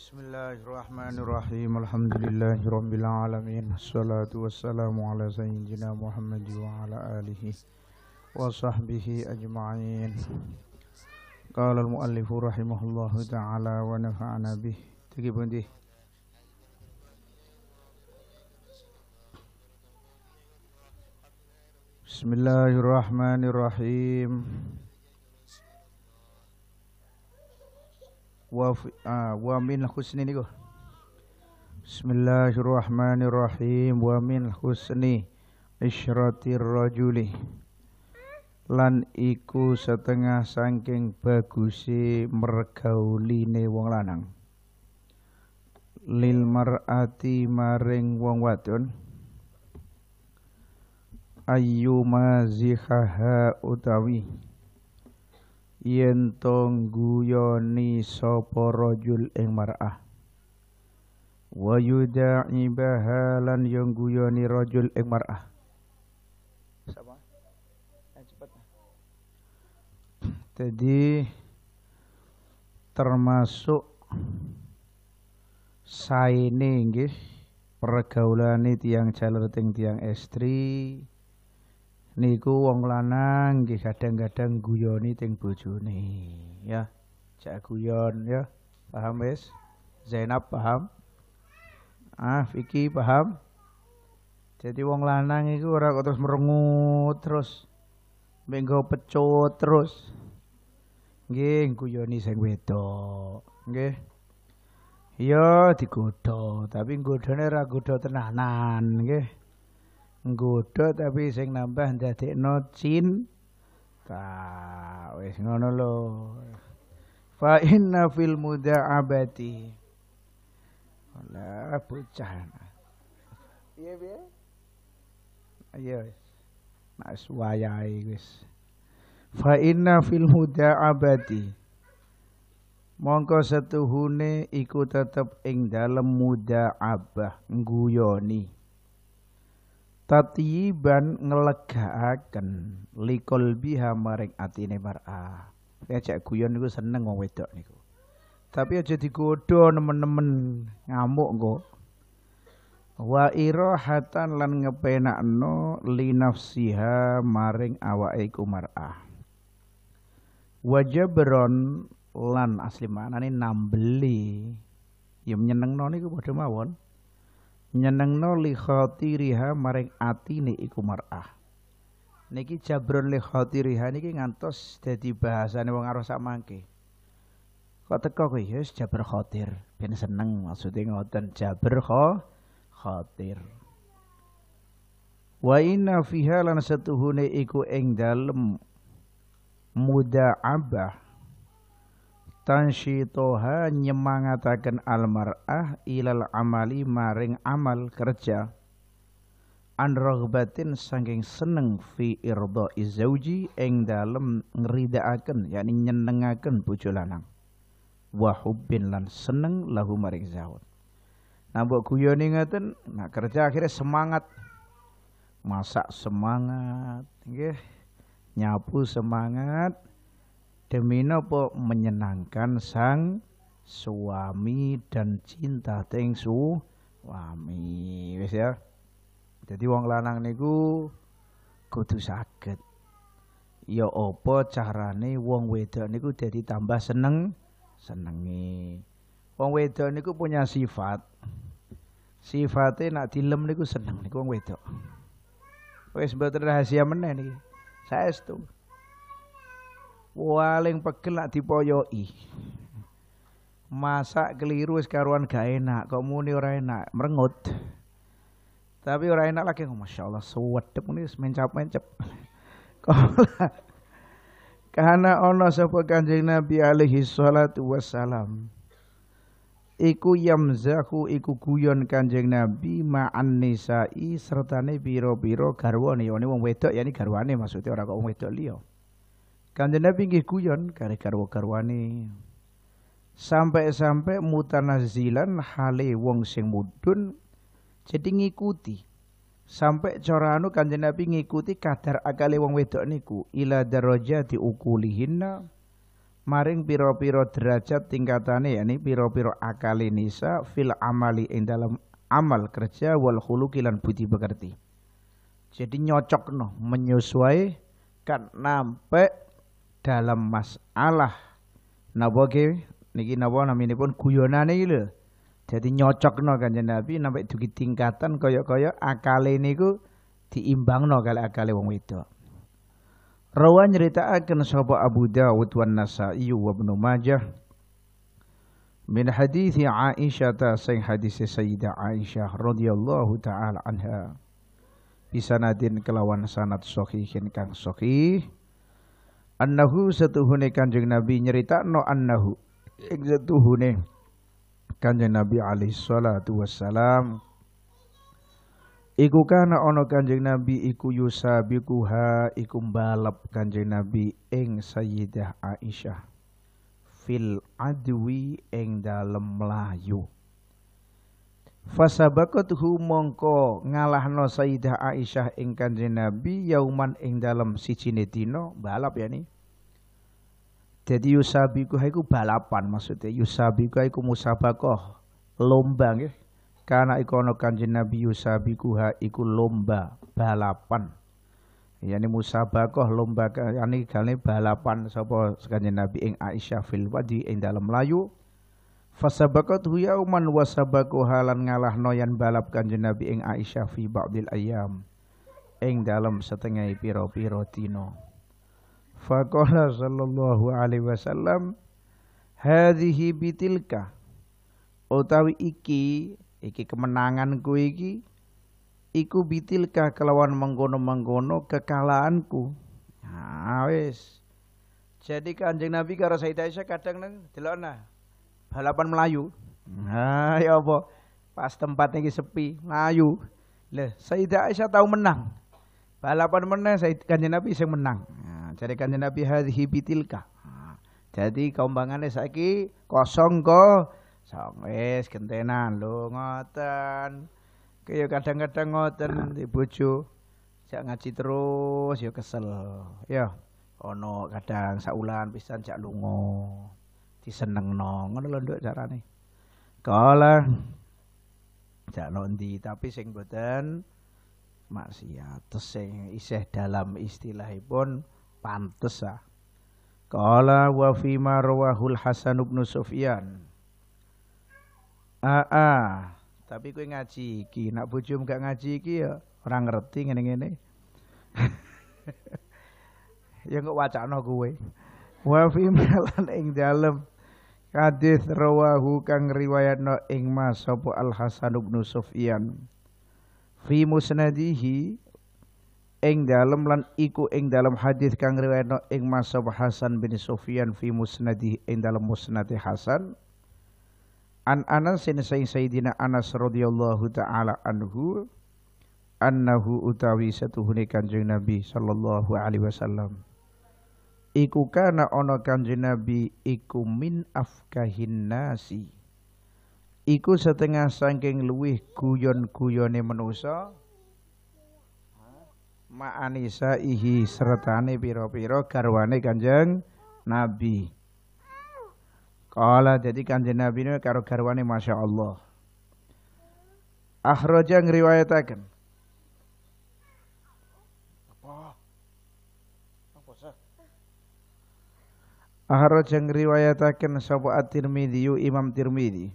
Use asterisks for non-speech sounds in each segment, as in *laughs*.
بسم الله الرحمن الرحيم الحمد لله رب العالمين الصلاة والسلام على سيدنا محمد وعلى آله وصحبه أجمعين قال المؤلف رحمه الله تعالى ونفعنا به تجيبون دي بسم الله الرحمن الرحيم wa uh, wa min husni niku Bismillahirrahmanirrahim wa min husni isyratir rajuli lan iku setengah sangking bagusi mergauline wong lanang lil mar'ati maring wong wadon ayyuma zihaha utawi yen tong guyoni sapa rajul ing mar'ah wa yuda'i bahalan yang guyoni rajul ing mar'ah cepat jadi termasuk saine pergaulan pergaulane tiang jalur ting tiang estri niku wong lanang nggih kadang-kadang guyoni teng bojone ya Cak guyon ya paham wis Zainab paham ah Vicky paham jadi wong lanang itu ora kok terus merengut terus menggo pecut terus nggih guyoni sing wedok nggih iya digodho tapi godhone ragu godho tenanan nggih nggodha tapi sing nambah dadekno ta wis ngono lho fa inna fil mudaabati lah bocah piye piye ayo nak wayahe wis fa inna fil mudaabati mongko setuhune iku tetep ing dalem mudaabah ngguyoni tatiban ngelegaaken likol biha maring atine mar'a ejek guyon niku seneng wong wedok niku tapi aja digodho nemen-nemen ngamuk engko wa irahatan lan ngepenakno li nafsiha maring awake iku mar'ah Wajabron lan asli manane nambeli ya menyenengno niku padha mawon nyenengno li khatiriha maring atine iku mar'ah niki jabron li khatiriha niki ngantos dadi bahasane wong arep samangke kok teko kowe yes ya jabr khatir ben seneng maksude ngoten jabr kho khatir wa inna fiha lan satuhune iku ing dalem abah tansyitoha nyemangataken almar'ah ilal amali maring amal kerja an raghbatin saking seneng fi irdo izauji eng dalem ngeridaaken yakni nyenengaken bojo lanang wa lan seneng lahu maring zawat nah mbok guyone ngaten nah kerja akhirnya semangat masak semangat nggih nyapu semangat demi nopo menyenangkan sang suami dan cinta teng suami wis ya jadi wong lanang niku kudu sakit. ya opo carane wong wedok niku jadi tambah seneng senenge wong wedok niku punya sifat sifatnya nak dilem niku seneng niku wong wedok wis mboten rahasia meneh Saya saestu paling pegel nak dipoyoki masak keliru wis karuan gak enak kok muni ora enak merengut tapi ora enak lagi oh, Masya Allah suwet muni mencap *laughs* mencap karena ono sapa kanjeng Nabi alaihi salatu wassalam iku yamzahu iku guyon kanjeng Nabi ma'an nisa'i sertane biro biro garwane ini wong wedok ya ini garwane maksudnya ora kok wong wedok liya Kanjeng Nabi nggih guyon kare karwa-karwane. Sampai-sampai mutanazilan hale wong sing mudun jadi ngikuti. Sampai cara anu Kanjeng Nabi ngikuti kadar akale wong wedok niku ila daraja diukulihinna maring piro-piro derajat tingkatane yakni piro-piro akale nisa fil amali ing dalam amal kerja wal khuluqi lan budi pekerti. Jadi nyocokno menyesuaikan nampak dalam masalah napa ke niki napa naminipun guyonan iki lho. Jadi nyocokno Kanjeng Nabi sampai dugi tingkatan kaya-kaya akale niku diimbangno kali akale wong wedok. Rawa nyeritaaken sahabat Abu Dawud wan Nasa'i wa Ibnu Majah min hadithi Aisyah ta sing hadis Sayyidah Aisyah radhiyallahu taala anha. Bisanadin kelawan sanat sahihin kang sahih annahu hune kanjeng nabi nyerita no annahu satu hune kanjeng nabi alaihi salatu wassalam Iku kana ono Kanjeng Nabi iku yusabikuha iku balap Kanjeng Nabi eng Sayyidah Aisyah fil adwi eng dalem mlayu. Fasabakatuhu mongko ngalahno Sayyidah Aisyah ing Kanjeng Nabi yauman ing dalam siji dina balap ya ni. Jadi yusabiku haiku balapan maksudnya yusabiku haiku musabakoh lomba ya. Karena ikono Kanjeng Nabi yusabiku haiku lomba balapan. Yani musabakoh lomba yani kali balapan sapa Kanjeng Nabi ing Aisyah fil wadi ing dalam layu Fasabakat yauman uman sabaku halan ngalah noyan balap kanjeng Nabi ing Aisyah fi ba'dil ayam ing dalam setengah piro-piro tino. Fakola sallallahu alaihi wasallam hadhihi bitilka utawi iki iki kemenanganku iki iku bitilka kelawan menggono menggono kekalahanku. Nah, wis. Jadi kanjeng Nabi karo Sayyidah Aisyah kadang neng delokna balapan Melayu. Nah, ya apa? Pas tempatnya ini sepi, Melayu. saya Sayyidah Aisyah tahu menang. Balapan menang, Sayyid Kanjeng Nabi yang menang. Nah, jadi Kanjeng Nabi hadhi bitilka. Nah, jadi kaumbangane saiki kosong kok. Song wis gentenan lho ngoten. Kaya kadang-kadang ngoten di bojo. Jak ngaji terus ya kesel. Ya ono kadang saulan pisan jak lunga disenengno ngono lho nduk carane kala jakno ndi tapi sing boten maksiat terus sing isih dalam istilahipun pantes ah Kala wa fi ma rawahul Hasan bin Sufyan. Aa, ah, ah. tapi kowe ngaji iki, nak bojomu gak ngaji iki ya orang ngerti ngene-ngene. *laughs* ya kok wacana kowe wa fi malan ing dalem hadis rawahu kang riwayatna ing mas sapa Al Hasan bin Sufyan fi musnadihi ing dalem lan iku ing dalem hadis kang riwayatna ing mas sapa Hasan bin Sufyan fi musnadihi ing dalem musnadi Hasan an Anas bin Sayyidina Anas radhiyallahu taala anhu annahu utawi satuhune Kanjeng Nabi sallallahu alaihi wasallam iku kana ana kanjeng Nabi iku min afkahin nasi iku setengah saking luwih guyon-guyone manusa ma'anisa ihi sertane piro-piro garwane kanjeng Nabi Kala jadi kanjeng Nabi ini karo garwane Masya Allah. Akhrojang riwayatakan Akhraj yang riwayatakan sapa At-Tirmidzi Imam Tirmidzi.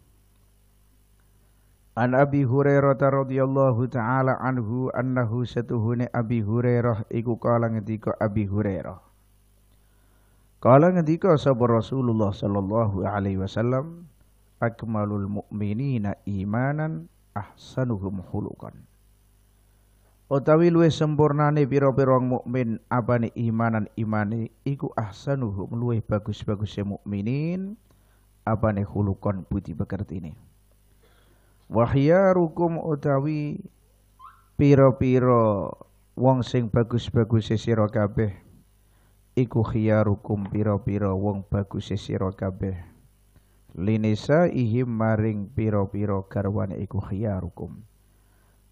An Abi Hurairah radhiyallahu taala anhu annahu satuhune Abi Hurairah iku kala ngendika Abi Hurairah. Kala ngendika sapa Rasulullah sallallahu alaihi wasallam akmalul mu'minina imanan ahsanuhum hulukan utawi luwih sempurnane pira-pira mukmin ne imanan imane iku ahsanuhu luwih bagus-baguse mukminin apane hulukon budi pekertine wahyarukum utawi pira-pira wong sing bagus-baguse sira kabeh iku khiyarukum pira-pira wong baguse sira kabeh linisa ihim maring pira-pira garwane iku khiyarukum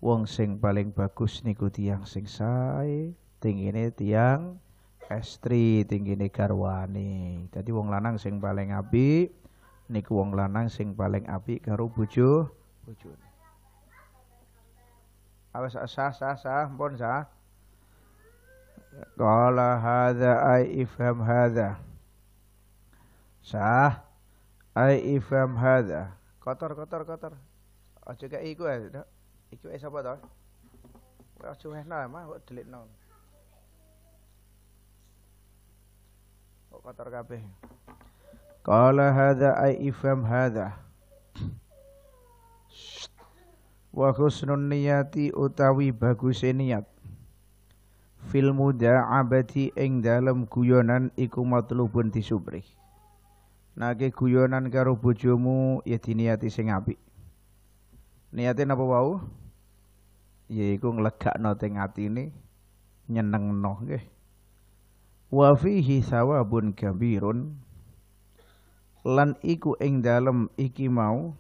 wong sing paling bagus niku tiang sing sae ini tiang estri ini karwani. Tadi wong lanang sing paling api niku wong lanang sing paling api karo bojo Pucu. awas sah sah sah pun sah kala hadha ai ifham hadha sah ay ifham hadha kotor kotor kotor aja kaya iku ya Iki wae apa to? Ora suwehna mah kok delikno. Kok kotor kabeh. Qala hadza ai ifham hadza. Wa husnun niyati utawi bagus niat. Fil abadi ing dalem guyonan iku matlubun disubri. Nake guyonan karo bojomu ya diniati sing apik. Niatin apa wau? yaiku nglegakno teng atine nyenengno nggih wa fihi sawabun kabirun lan iku ing dalem iki mau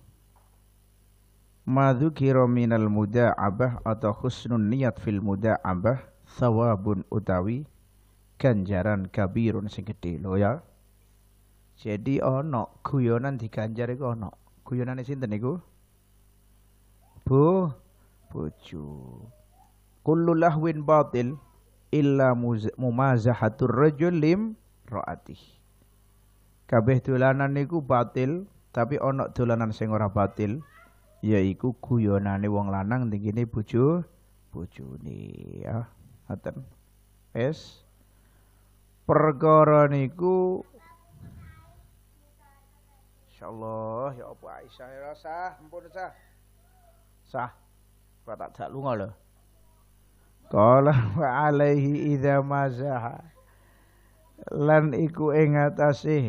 madzukira minal muda'abah atau husnun niat fil muda'abah sawabun utawi ganjaran kabirun sing gedhe lho ya jadi ono guyonan diganjar iku ono guyonane sinten niku Bu Pucu. Kullu lahwin batil illa mumazahatur rajul lim ra'atih. Kabeh dolanan niku batil, tapi onok dolanan sing ora batil, yaiku guyonane wong lanang ning kene bojo bojone ya. Ngoten. Es perkara niku Insyaallah ya apa Aisyah rasa ya ampun sah. Sah. Kau tak tak lunga lah. Qala wa alaihi idza mazaha. Lan iku ingatasi. asih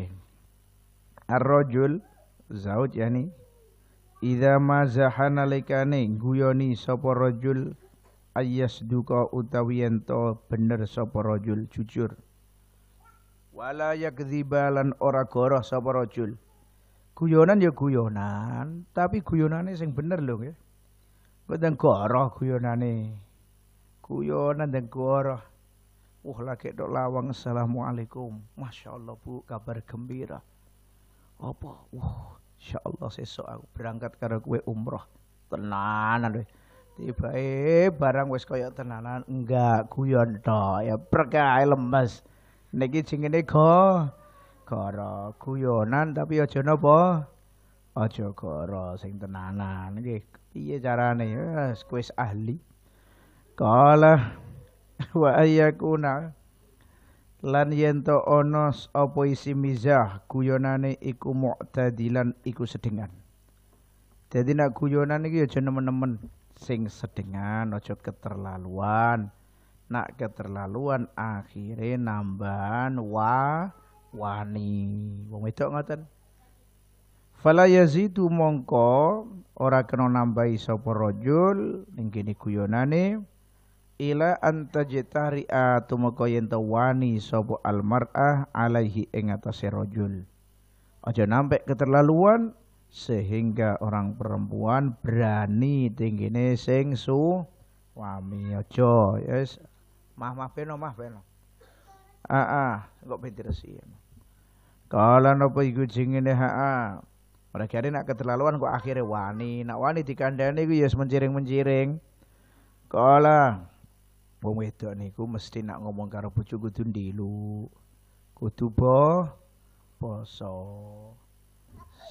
ar-rajul zauj yani idza mazaha nalikane guyoni sapa rajul ayas duka utawiento ento bener sapa rajul jujur. Wala yakdzibalan ora goroh sopo rajul. Guyonan ya guyonan, tapi guyonannya sing bener loh ya. Kok teng goro guyonane. Guyonan teng goro. Wah, lagi dok lawang. Assalamualaikum. Masya Allah, bu. Kabar gembira. Apa? Wah, insya Allah sesok aku berangkat karo kue umroh. Tenanan, weh. tiba barang wis kaya tenanan. Enggak, guyon dok. Ya, perkai lemes. Niki jing go. Goro guyonan, tapi aja napa? Aja goro, sing tenanan. Gitu. piye carane ya kuis ahli kala *laughs* wa ayakuna lan yen to ana apa isi mizah guyonane iku mu'tadilan iku sedengan jadi nak guyonan iki ya nemen-nemen sing sedengan aja keterlaluan nak keterlaluan akhirnya nambahan wa wani wong wedok ngoten Fala yazidu mongko ora kena nambahi sapa rajul ning kene guyonane ila antajtari'a tumeka yen wani sapa almar'ah alaihi ing atase rajul. Aja nampak keterlaluan sehingga orang perempuan berani tinggine sing su wami aja yes. mah mah beno mah beno. Aa, ah, ah, kok pinter sih. Ya? Kala nopo iku jengene haa. Mereka nak keterlaluan kok akhirnya wani. Nak wani dikandani ku ya menciring-menciring. Kala wong wedok niku mesti nak ngomong karo bojo kudu ndilu. Kudu bo poso.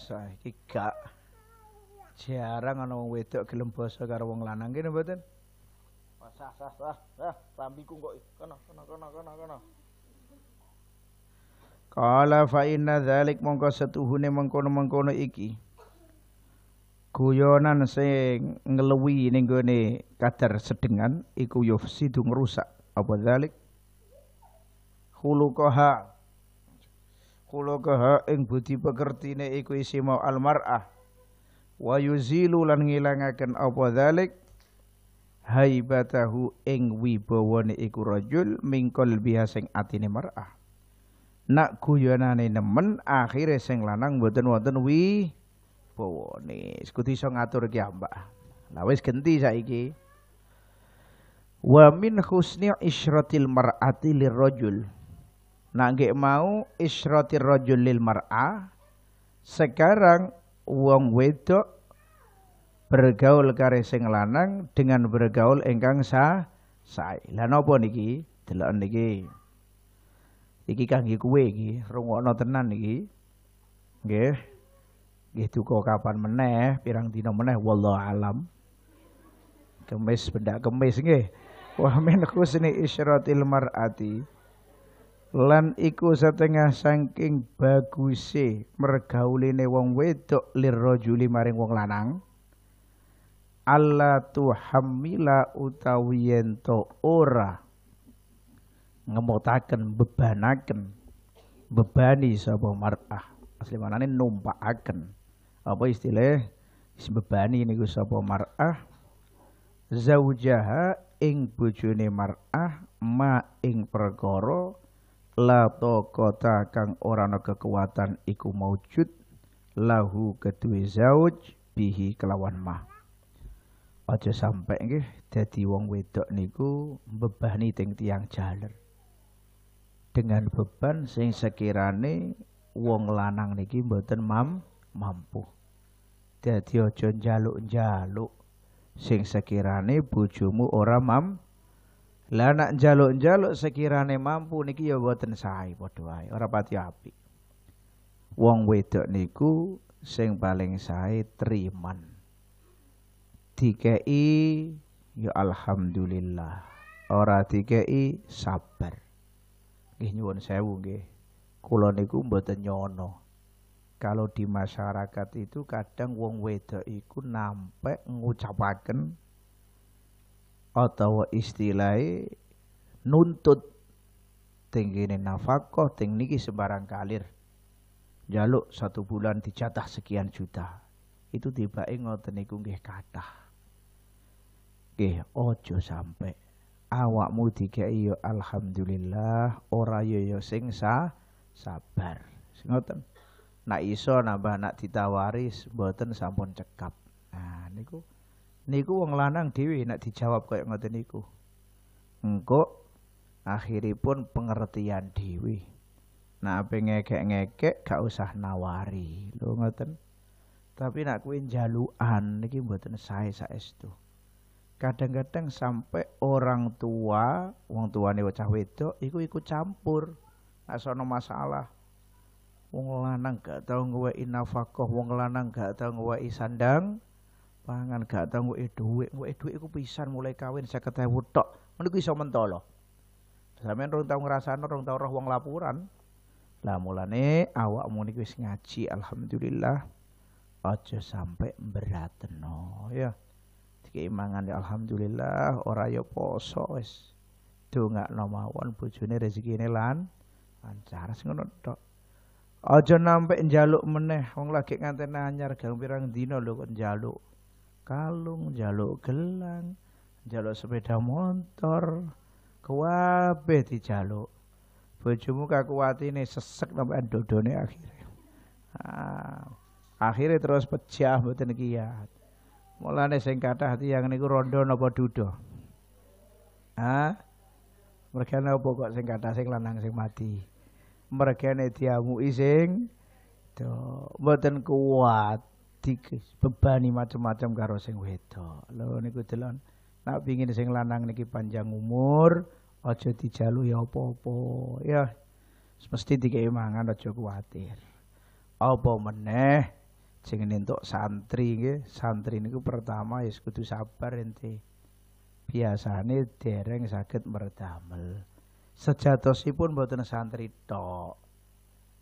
Saiki gak jarang ana wong wedok gelem poso karo wong lanang kene mboten? Sah sah sah sah sambiku kok kono kono kono kono kono. Kala fa inna dzalik mongko setuhune mengkono-mengkono iki. Guyonan sing ngelewi ning kadar sedengan iku yufsidu rusak apa dzalik. Hulukoha khuluqaha ing budi pekertine iku isi mau almar'ah. Wa yuzilu lan ngilangaken apa dzalik haibatahu ing wibawane iku rajul mingkol biha sing atine mar'ah nak guyonane nemen akhirnya sing lanang mboten wonten wi bawane. Sekuti iso ngatur ki mbak. Lah wis genti saiki. Wa min husni isyratil mar'ati lirrajul. Nak nggih mau isyratir rajul lil mar'a. Sekarang wong wedok bergaul kare sing lanang dengan bergaul ingkang sa sae. Lah napa niki? Delok niki iki kangge kue iki rungokno tenan iki nggih nggih duka kapan meneh pirang dina meneh wallah alam kemis benda kemis nggih wa min husni isyratil mar'ati lan iku setengah saking baguse mergauline wong wedok lirrajuli maring wong lanang Allah tuhamila utawi ento ora ngemotaken bebanaken bebani sapa mar'ah asli manane numpakaken apa istilah bebani niku sapa mar'ah zaujaha ing bojone mar'ah ma ing pergoro la kota kang ora ana kekuatan iku maujud lahu kedue zauj bihi kelawan mah aja sampai nggih dadi wong wedok niku bebani teng tiang jaler dengan beban sing sekirane wong lanang niki mboten mam mampu. Dadi aja njaluk-njaluk sing sekirane bojomu ora mam lah nak njaluk-njaluk sekirane mampu niki ya mboten sae padha wae, ora pati apik. Wong wedok niku sing paling sae triman. Dikei ya alhamdulillah. Ora dikei sabar nggih nyuwun sewu nggih. Kula niku mboten nyono. Kalau di masyarakat itu kadang wong wedok iku nampak ngucapaken atau istilah nuntut ini nafkah tinggi niki sembarang kalir. Jaluk satu bulan dicatah sekian juta. Itu tiba ngoten niku nggih kata, Nggih ojo sampai awakmu dikai yo ya alhamdulillah ora yo ya yo ya sing sa sabar ngoten nak iso nambah nak ditawari buatan sampun cekap nah niku niku wong lanang dhewe nak dijawab kaya ngoten niku engko akhiripun pengertian dhewe nah ape ngekek-ngekek gak usah nawari lho ngoten tapi nak kuwi jaluan niki mboten sae saestu kadang-kadang sampai orang tua wong tuane bocah wedok iku ikut campur asono masalah wong lanang gak tau gue inafakoh wong lanang gak tau gue sandang pangan gak tau gue dhuwit gue dhuwit iku pisan mulai kawin 50.000 wedok, meniku iso mentolo sampeyan rong tau ngrasakno rong tau roh wong laporan lah mulane awak mau wis ngaji alhamdulillah aja sampai beratno oh, ya keimangan ya alhamdulillah ora yo ya poso wis dongakno mawon bojone rezekine lan lancar sing ngono tok aja nampe njaluk meneh wong lagi nganten anyar gaung pirang dina lho kok njaluk kalung njaluk gelang njaluk sepeda motor kuwabe dijaluk bojomu kakuwatine sesek sampe dodone akhirnya ah, akhirnya terus pecah mboten kiat Mulane sing kathah tiyang niku rondo napa duda. Ha? Mergane opo kok sing kathah sing lanang sing mati. Mergane diamu ising do mboten kuat dikis macem-macem karo sing wedok. Lho niku delon. Nak pingin sing lanang niki panjang umur, aja dijalu ya opo-opo Ya mesti dikei mangan aja kuatir. Apa meneh? sing entuk santri nggih santri niku pertama ya kudu sabar ente biasane dereng saged meredamel sejatosipun boten santri tok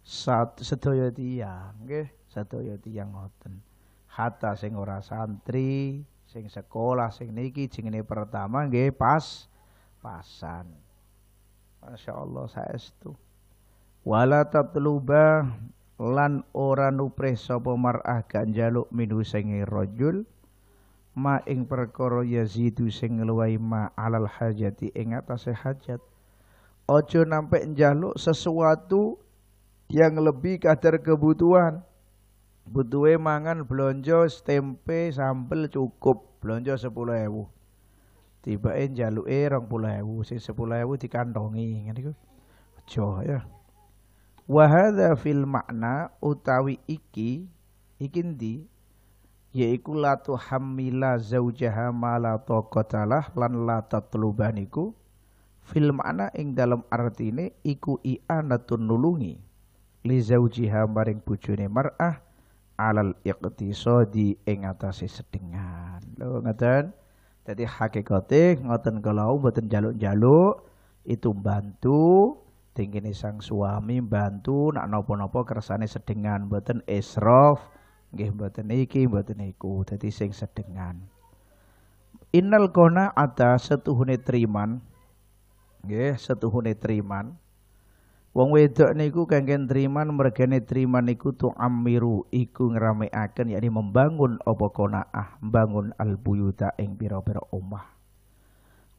Sat, sedaya tiyang nggih sedaya tiyang ngoten hatta sing ora santri sing sekolah sing niki jenenge pertama nggih pas pasan Masya Allah saya itu wala tatluba lan ora nuprih sapa mar'ah ganjaluk minhu sing rajul ma ing perkara yazidu sing ngluwahi ma alal hajati ing atase hajat ojo nampe njaluk sesuatu yang lebih kadar kebutuhan butuhe mangan blonjo tempe sambel cukup blonjo 10.000 tibake njaluke 20.000 sing 10.000 dikantongi ngene iku aja ya Wahada fil makna utawi iki iki ndi yaiku latu hamila zaujaha mala tokotalah lan lata telubaniku fil makna ing dalam arti ini iku natun nulungi li zaujiha maring bojone mar'ah alal iqtisadi ing atase sedengan lho ngoten jadi hakikate ngoten kalau boten jaluk-jaluk itu bantu Tingkini sang suami bantu nak nopo-nopo kersane sedengan beten israf nggih beten iki beten iku dadi sing sedengan. Inal kona ada setuhune triman nggih setuhune triman Wong wedok niku kangen triman mergane triman niku tu amiru iku ngerameaken, yakni membangun kona ah membangun al buyuta ing pira-pira omah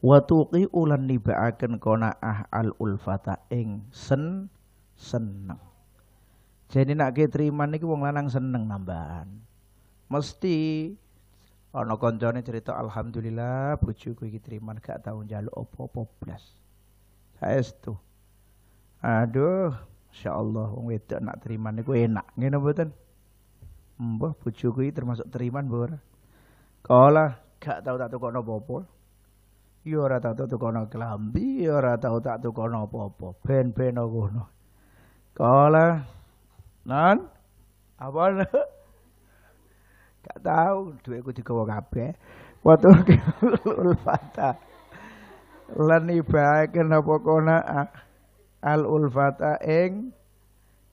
wa tuqi ulan nibaaken ah al ulfata ing sen seneng jadi nak ketriman niki wong lanang seneng nambahan mesti ana koncone cerita alhamdulillah bojoku iki terima gak tau njaluk opo opo blas saestu aduh insyaallah wong wedok nak terima niku enak ngene mboten mbah bojoku iki termasuk terima mbah ora kala gak tau tak tukokno apa-apa ya ora tau tukono klambi ya ora tau tak tukono apa-apa ben-ben ngono kala nan apa gak tau duitku digawa kabeh watu ulfata *laughs* lan ibake kenapa kona al ulfata ing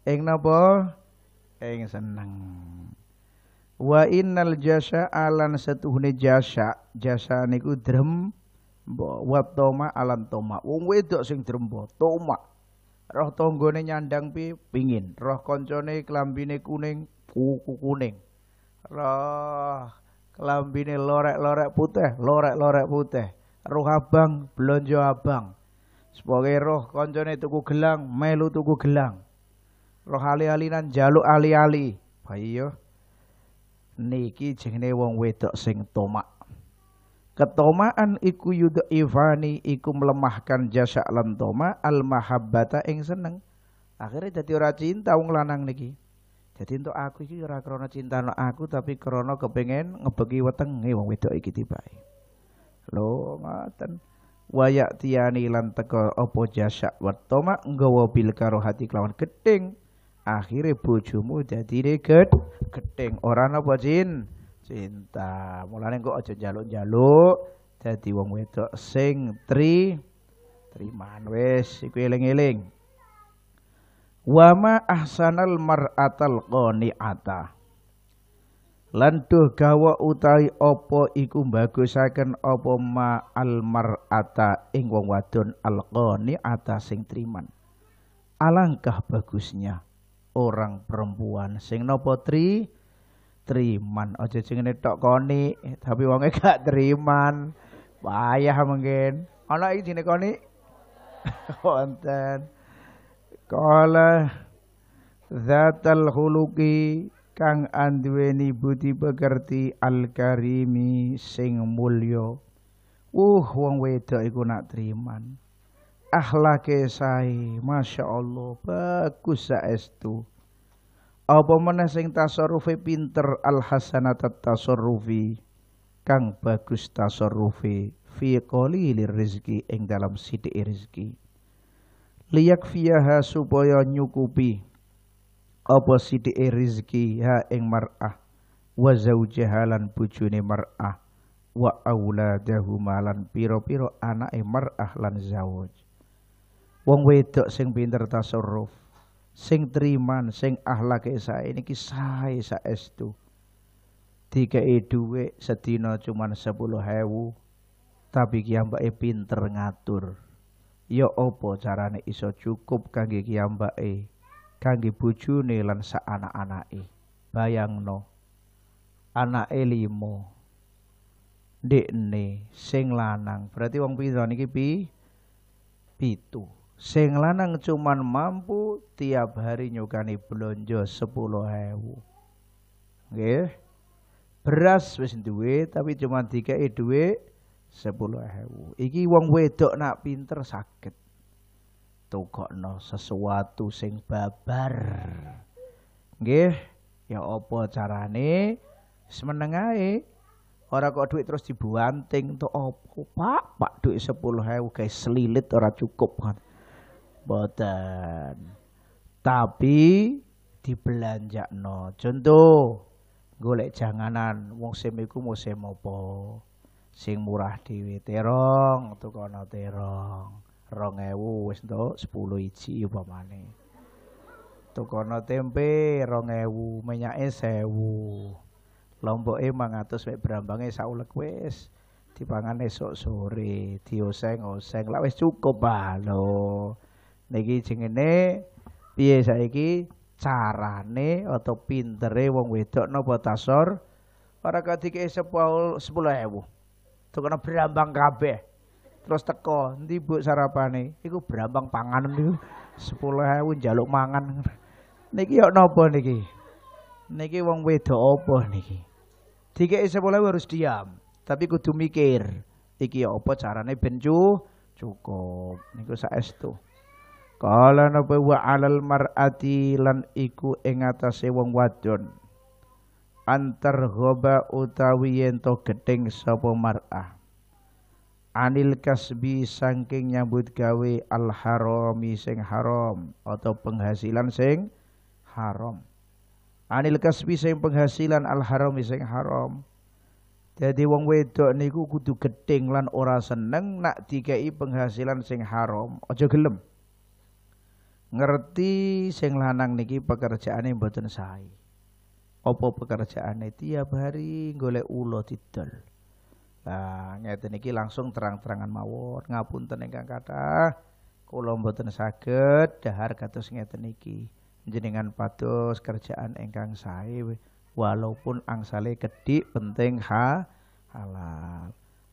ing napa ing seneng wa innal jasa alan setuhne jasa jasa niku drem Mbok wa toma alam toma. Wong wedok sing drembo toma. Roh tonggone nyandang pi pingin, roh koncone kelambine kuning, kuku kuning. Roh kelambine lorek-lorek putih, lorek-lorek putih. Roh abang, blonjo abang. Sebagai roh koncone tuku gelang, melu tuku gelang. Roh ali-alinan jaluk ali-ali. Bayi Niki jenenge wong wedok sing tomak ketomaan iku yudo ivani iku melemahkan jasa lan toma al mahabbata ing seneng akhirnya jadi ora cinta wong lanang niki jadi untuk aku iki ora krana cinta no aku tapi krana kepengen ngebegi wetenge wong wedok iki tibae lho ngoten wayak tiani lan teko opo jasa wetoma nggawa bil karo hati kelawan gedeng akhirnya bojomu jadi deket gedeng ora apa jin cinta. Mulane kok aja njaluk-njaluk dadi wong wedok sing tri triman wis iku eling-eling. Wa ma ahsanal mar'atal qani'ata. Lan duh gawa utawi apa iku bagusaken apa ma al mar'ata ing wong wadon al qani'ata sing triman. Alangkah bagusnya orang perempuan sing nopo tri triman aja sing koni tapi wonge *laughs* gak triman payah mungkin ana iki jenenge koni *laughs* wonten kala zatal huluki kang andweni budi pekerti al karimi sing mulya uh, wong wedok iku nak triman akhlake sae masyaallah bagus saestu apa mana sing tasarrufe pinter al hasanata tasarrufi kang bagus tasarrufe fi lir rizki ing dalam sithik rezeki liyak fiyaha supaya nyukupi apa sidi rezeki ha ing mar'ah wa zaujehalan lan mar'ah wa auladahuma piro piro anak anake mar'ah lan zauj wong wedok sing pinter tasarruf sing triman sing ahlake sae niki sae saestu dikei dhuwit sedina cuman 10.000 tapi kiambake pinter ngatur ya apa carane iso cukup kangge kiambake kangge bojone lan sak anak-anake bayangno anake limo ndekne sing lanang berarti wong pira niki pi tu. Sing lanang cuman mampu tiap hari nyukani sepuluh 10.000. Nggih. Beras wis duwe tapi cuma dikei sepuluh 10.000. Iki wong wedok nak pinter tukok no sesuatu sing babar. Nggih, ya apa carane? semenengae ae. Ora kok duit terus dibuanting untuk apa, Pak? Pak duit 10.000 guys selilit ora cukup kan. Boten. Tapi no Contoh, golek janganan wong musim iku musim apa? Sing murah dhewe terong, tukono terong. 2000 wis entuk sepuluh iji upamane. Tukono tempe 2000, minyake 1000. Lomboke 500 mek brambange saulek wis. Dipangan esok sore, dioseng-oseng. Lah wis cukup balo. lho. niki jengene piye saiki carane atau pintere wong wedok napa tasor para kadike sepul, 10 ewu tukana berambang kabeh terus teko endi bu sarapane iku berambang panganan niku 10 ewu njaluk mangan niki yo napa niki niki wong wedok apa niki dike sepuluh harus diam tapi kudu mikir iki apa carane ben cukup niku saestu Kala napa wa alal mar'ati lan iku ing atase wong wadon. Antar hoba utawi yen to gething sapa mar'ah. Anil kasbi saking nyambut gawe al harami sing haram atau penghasilan sing haram. Anil kasbi sing penghasilan al harami sing haram. Jadi wong wedok niku kudu gething lan ora seneng nak dikai penghasilan sing haram. Aja gelem ngerti sing lanang niki pekerjaane mboten sae. Apa pekerjaane tiap hari golek ula didol. Nah, ngeten niki langsung terang-terangan mawon. Ngapunten ingkang kathah, kula mboten saged dahar kados ngeten niki. Jenengan patos kerjaan ingkang sae walaupun angsale kedhik penting ha halal.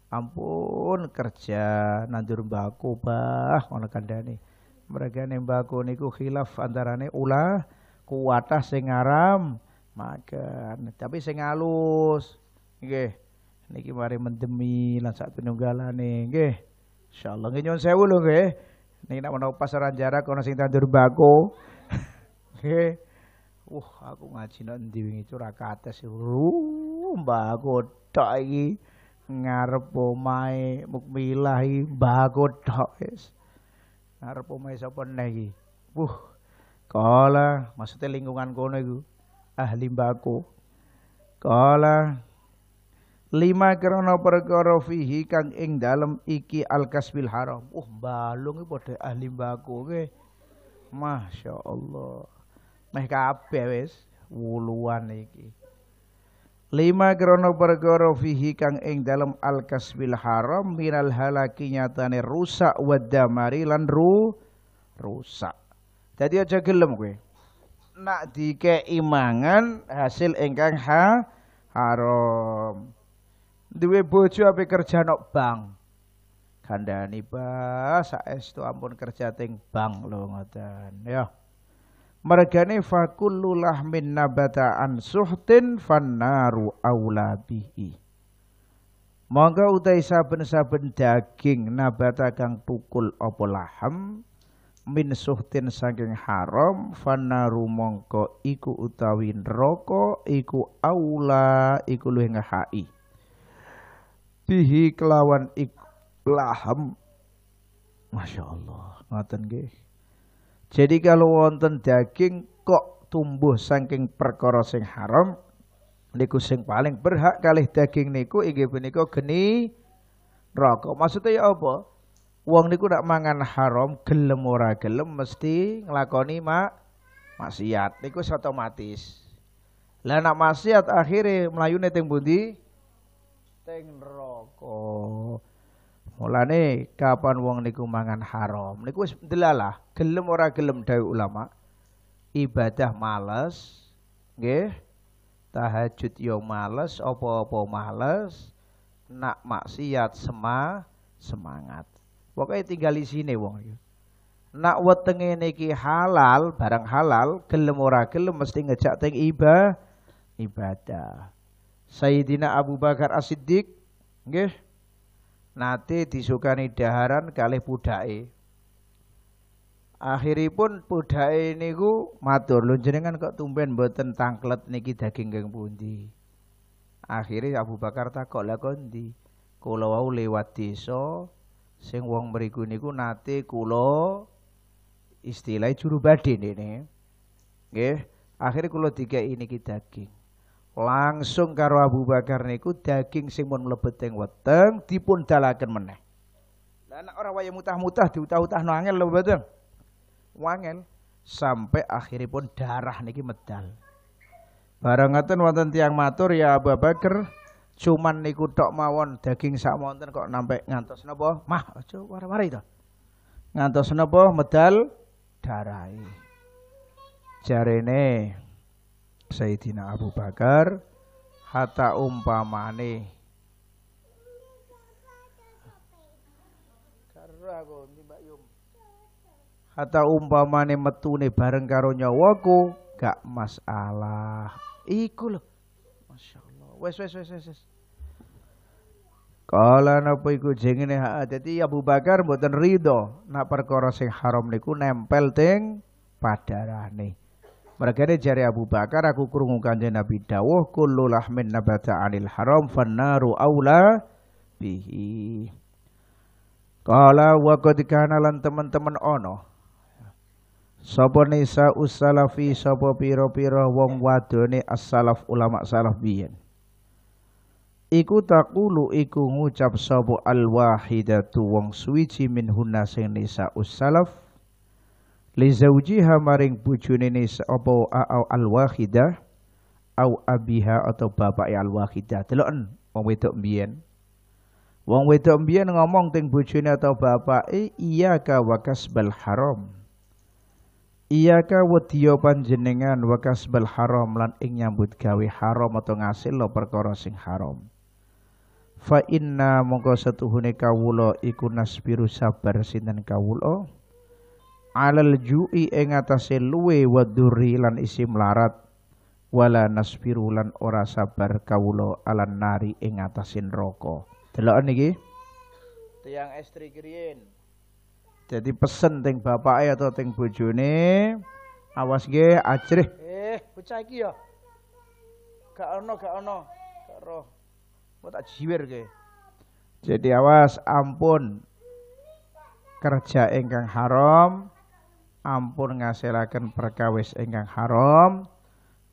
Ampun kerja nandur mbako bah ana kandhane mereka nembaku niku khilaf antarane ulah kuatah sing maka makan tapi sing halus nggih niki mari mendemi lan sak penunggalane nggih insyaallah nggih nyuwun sewu lho nggih niki nak menawa pas jarak kono sing tandur bako *laughs* nggih uh aku ngaji nek ndi wingi itu ra kates mbako tok iki ngarep omahe mukmilah iki mbako tok wis Arep omahe sapa neh iki? Wuh. Kala maksudnya lingkungan kono iku ahli mbako. Kala lima krono perkara fihi kang ing dalem iki al kasbil haram. Uh balung iki padha ahli mbako ge. Masya Allah. Meh kabeh wis wuluan iki lima grono bergoro fihi kang ing dalam al kasbil haram minal halaki nyatane rusak wadamari lan ru rusak jadi aja gelem gue nak dikei imangan hasil ingkang ha haram duwe bojo ape kerja nok bang kandhani bas tu ampun kerja teng bang lo ngoten ya mergane fakullulah min nabata an suhtin fannaru awla bihi monggo utai saben-saben daging nabata kang tukul opo laham min suhtin saking haram fannaru mongko iku utawin roko iku aula iku luwih ngahai bihi kelawan iku laham Masya Allah ngoten nggih jadi kalau wonten daging kok tumbuh saking perkara sing haram niku sing paling berhak kalih daging niku inggih punika geni rokok. Maksudnya ya apa? Wong niku nak mangan haram gelem ora gelem mesti nglakoni mak maksiat niku otomatis. Lah nak maksiat melayu mlayune teng pundi? Teng rokok. Mulane kapan wong niku mangan haram niku wis delalah, gelem ora gelem dawuh ulama. Ibadah males, nggih. Tahajud yo ya males, apa-apa males. Nak maksiat sema semangat. Pokoke tinggal isine wong iki. Nak wetenge niki halal, barang halal, gelem ora gelem mesti ngejak teng iba ibadah. Sayyidina Abu Bakar As-Siddiq nggih nate disukani daharan kalih pudhake. Akhiripun pudhake niku matur, "Lho jenengan kok tumben mboten tangklet niki daging geng pundi?" Akhire Abu Bakar takok, "Lah kondi? Kula wau lewat desa sing wong mriku niku nate kula istilah juru badhe nene. Nggih, akhire kula dikeki niki daging langsung karo Abu Bakar niku daging sing mun mlebet ing weteng dipun dalaken meneh. Lah nek ora waya mutah-mutah diutah-utahno angel lho mboten. Wangel sampai akhiripun darah niki medal. Barang ngeten wonten tiang matur ya Abu Bakar cuman niku tok mawon daging sak wonten kok nampak ngantos napa? Mah aja wari-wari to. Ngantos napa medal darahi. Jarene Sayyidina Abu Bakar hatta umpamane hatta umpamane metune bareng karo nyawaku gak masalah iku lho masyaallah wes wes wes wes Kala napa iku jengene ha dadi Abu Bakar mboten rido nak perkara sing haram niku nempel teng padarane. Mereka ini jari Abu Bakar aku kurungu kanjeng Nabi dawuh kullu lahmin nabata anil haram fannaru aula bihi. Kala wa qad teman-teman ono. Sapa nisa usalafi sapa piro piro wong wadone as-salaf ulama salaf biyen. Iku takulu iku ngucap sopo al-wahidatu wong min hunna sing nisa usalaf li zaujiha maring bojone ne apa au al wahidah au abiha atau bapak ya al wahidah deloken wong wedok mbiyen wong wedok mbiyen ngomong teng bojone atau bapak, iya ka wa kasbal haram ka wedya panjenengan wa kasbal haram lan ing nyambut gawe haram atau ngasil lo perkara sing haram. Fa inna mongko satuhune kawula iku nasbiru sabar sinten kawula alal ju'i ing atase luwe wa durri lan isi melarat wala nasfiru lan ora sabar kawula alan nari ing atase neraka deloken niki tiyang estri kriyen jadi pesen teng bapake atau teng bojone awas nggih ajrih eh bocah iki ya gak ono gak ono gak roh mau tak jiwir ke jadi awas ampun kerja ingkang haram ampun ngasilaken perkawis ingkang haram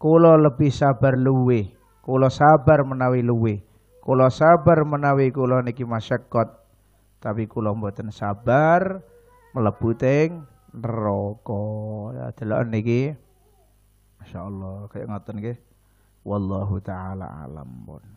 kula lebih sabar luwe kula sabar menawi luwe kula sabar menawi kula niki masyakot tapi kula mboten sabar melebuting neraka ya delok niki masyaallah kaya ngoten nggih wallahu taala alam bon.